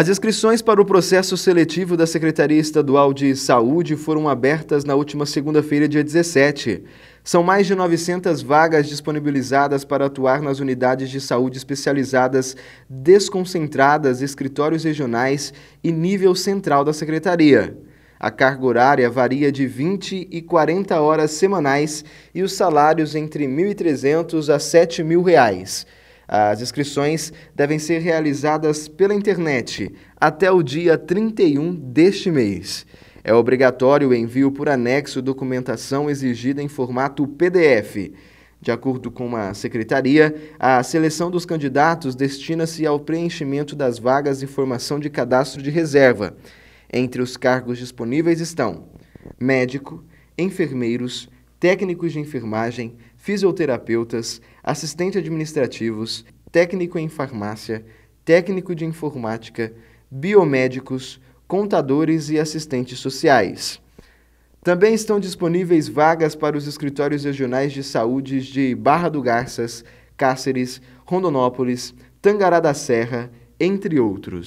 As inscrições para o processo seletivo da Secretaria Estadual de Saúde foram abertas na última segunda-feira, dia 17. São mais de 900 vagas disponibilizadas para atuar nas unidades de saúde especializadas, desconcentradas, escritórios regionais e nível central da Secretaria. A carga horária varia de 20 e 40 horas semanais e os salários entre R$ 1.300 a R$ 7.000. As inscrições devem ser realizadas pela internet até o dia 31 deste mês. É obrigatório o envio por anexo documentação exigida em formato PDF. De acordo com a secretaria, a seleção dos candidatos destina-se ao preenchimento das vagas de formação de cadastro de reserva. Entre os cargos disponíveis estão médico, enfermeiros, técnicos de enfermagem, fisioterapeutas, assistentes administrativos, técnico em farmácia, técnico de informática, biomédicos, contadores e assistentes sociais. Também estão disponíveis vagas para os escritórios regionais de saúde de Barra do Garças, Cáceres, Rondonópolis, Tangará da Serra, entre outros.